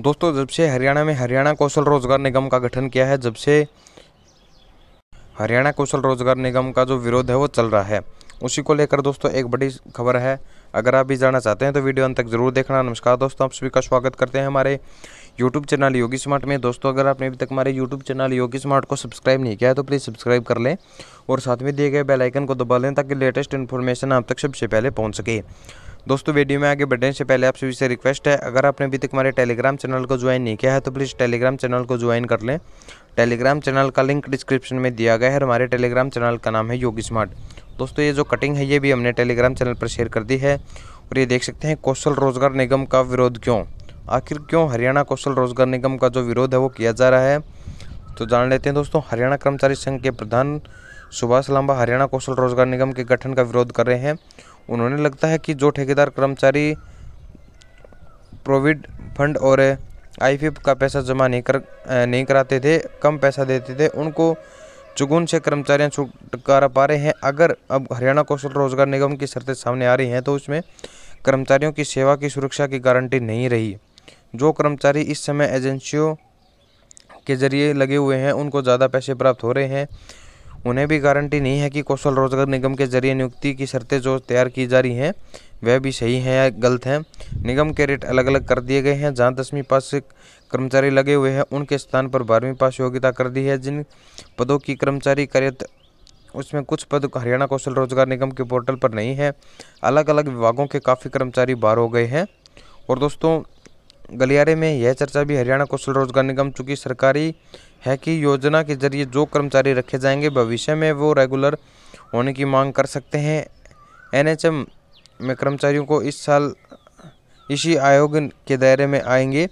दोस्तों जब से हरियाणा में हरियाणा कौशल रोजगार निगम का गठन किया है जब से हरियाणा कौशल रोजगार निगम का जो विरोध है वो चल रहा है उसी को लेकर दोस्तों एक बड़ी खबर है अगर आप भी जाना चाहते हैं तो वीडियो अंत तक जरूर देखना नमस्कार दोस्तों आप सभी का स्वागत करते हैं हमारे यूट्यूब चैनल योगी स्मार्ट में दोस्तों अगर आपने अभी तक हमारे यूट्यूब चैनल योगी स्मार्ट को सब्सक्राइब नहीं किया है तो प्लीज़ सब्सक्राइब कर लें और साथ में दिए गए बेलाइकन को दबा लें ताकि लेटेस्ट इन्फॉर्मेशन आप तक सबसे पहले पहुँच सके दोस्तों वीडियो में आगे बढ़ने से पहले आप सभी से रिक्वेस्ट है अगर आपने अभी तक हमारे टेलीग्राम चैनल को ज्वाइन नहीं किया है तो प्लीज़ टेलीग्राम चैनल को ज्वाइन कर लें टेलीग्राम चैनल का लिंक डिस्क्रिप्शन में दिया गया है हमारे टेलीग्राम चैनल का नाम है योगी स्मार्ट दोस्तों ये जो कटिंग है ये भी हमने टेलीग्राम चैनल पर शेयर कर दी है और ये देख सकते हैं कौशल रोजगार निगम का विरोध क्यों आखिर क्यों हरियाणा कौशल रोजगार निगम का जो विरोध है वो किया जा रहा है तो जान लेते हैं दोस्तों हरियाणा कर्मचारी संघ के प्रधान सुभाष लांबा हरियाणा कौशल रोजगार निगम के गठन का विरोध कर रहे हैं उन्होंने लगता है कि जो ठेकेदार कर्मचारी प्रोविड फंड और आई का पैसा जमा नहीं कर नहीं कराते थे कम पैसा देते थे उनको चुगुन से कर्मचारियां छुटकारा पा रहे हैं अगर अब हरियाणा कौशल रोजगार निगम की शर्तें सामने आ रही हैं तो उसमें कर्मचारियों की सेवा की सुरक्षा की गारंटी नहीं रही जो कर्मचारी इस समय एजेंसियों के जरिए लगे हुए हैं उनको ज़्यादा पैसे प्राप्त हो रहे हैं उन्हें भी गारंटी नहीं है कि कौशल रोजगार निगम के जरिए नियुक्ति की शर्तें जो तैयार की जा रही हैं वह भी सही हैं या गलत हैं निगम के रेट अलग अलग कर दिए गए हैं जहां दसवीं पास कर्मचारी लगे हुए हैं उनके स्थान पर बारहवीं पास योग्यता कर दी है जिन पदों की कर्मचारी कार्यरत उसमें कुछ पद हरियाणा कौशल रोजगार निगम के पोर्टल पर नहीं है अलग अलग विभागों के काफ़ी कर्मचारी बाहर हो गए हैं और दोस्तों गलियारे में यह चर्चा भी हरियाणा कौशल रोजगार निगम चूंकि सरकारी है कि योजना के जरिए जो कर्मचारी रखे जाएंगे भविष्य में वो रेगुलर होने की मांग कर सकते हैं एनएचएम में कर्मचारियों को इस साल इसी आयोग के दायरे में आएंगे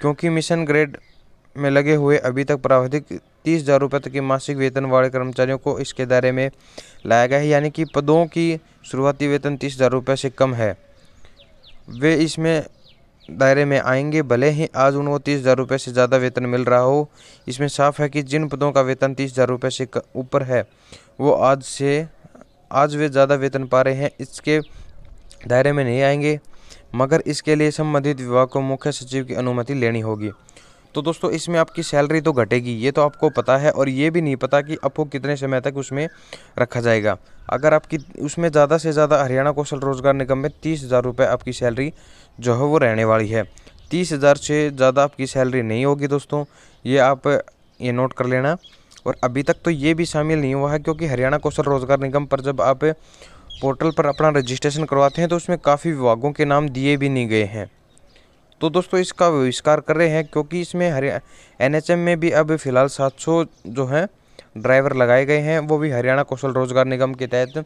क्योंकि मिशन ग्रेड में लगे हुए अभी तक प्रावधिक तीस हज़ार रुपये तक के मासिक वेतन वाले कर्मचारियों को इसके दायरे में लाया गया है यानी कि पदों की शुरुआती वेतन तीस हज़ार रुपये से कम है वे इसमें दायरे में आएंगे भले ही आज उनको तीस हज़ार रुपये से ज़्यादा वेतन मिल रहा हो इसमें साफ है कि जिन पदों का वेतन तीस हज़ार रुपये से ऊपर है वो आज से आज वे ज़्यादा वेतन पा रहे हैं इसके दायरे में नहीं आएंगे मगर इसके लिए संबंधित विभाग को मुख्य सचिव की अनुमति लेनी होगी तो दोस्तों इसमें आपकी सैलरी तो घटेगी ये तो आपको पता है और ये भी नहीं पता कि आपको कितने समय तक उसमें रखा जाएगा अगर आपकी उसमें ज़्यादा से ज़्यादा हरियाणा कौशल रोज़गार निगम में तीस हज़ार रुपये आपकी सैलरी जो है वो रहने वाली है तीस हज़ार से ज़्यादा आपकी सैलरी नहीं होगी दोस्तों ये आप ये नोट कर लेना और अभी तक तो ये भी शामिल नहीं हुआ है क्योंकि हरियाणा कौशल रोज़गार निगम पर जब आप पोर्टल पर अपना रजिस्ट्रेशन करवाते हैं तो उसमें काफ़ी विभागों के नाम दिए भी नहीं गए हैं तो दोस्तों इसका आविष्कार कर रहे हैं क्योंकि इसमें हरियाणा एन में भी अब फिलहाल सौ जो हैं ड्राइवर लगाए गए हैं वो भी हरियाणा कौशल रोजगार निगम के तहत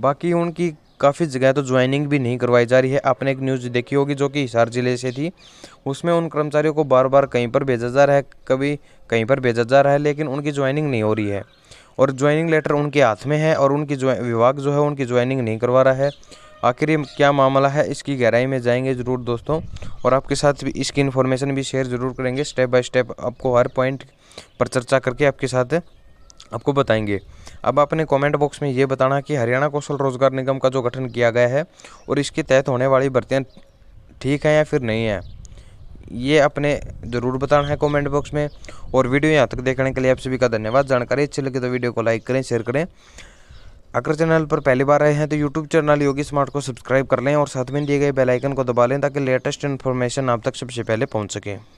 बाकी उनकी काफ़ी जगह तो ज्वाइनिंग भी नहीं करवाई जा रही है आपने एक न्यूज़ देखी होगी जो कि हिसार ज़िले से थी उसमें उन कर्मचारियों को बार बार कहीं पर भेजा जा रहा है कभी कहीं पर भेजा जा रहा है लेकिन उनकी ज्वाइनिंग नहीं हो रही है और ज्वाइनिंग लेटर उनके हाथ में है और उनकी विभाग जो है उनकी ज्वाइनिंग नहीं करवा रहा है आखिर ये क्या मामला है इसकी गहराई में जाएंगे ज़रूर दोस्तों और आपके साथ भी इसकी इन्फॉर्मेशन भी शेयर ज़रूर करेंगे स्टेप बाय स्टेप आपको हर पॉइंट पर चर्चा करके आपके साथ आपको बताएंगे अब आपने कमेंट बॉक्स में ये बताना कि हरियाणा कौशल रोजगार निगम का जो गठन किया गया है और इसके तहत होने वाली भर्तियाँ ठीक हैं या फिर नहीं हैं ये अपने ज़रूर बताना है कमेंट बॉक्स में और वीडियो यहाँ तक देखने के लिए आप सभी का धन्यवाद जानकारी अच्छी लगी तो वीडियो को लाइक करें शेयर करें अगर चैनल पर पहली बार आए हैं तो यूट्यूब चैनल योगी स्मार्ट को सब्सक्राइब कर लें और साथ में दिए गए बेलाइकन को दबा लें ताकि लेटेस्ट इन्फॉर्मेशन आप तक सबसे पहले पहुँच सके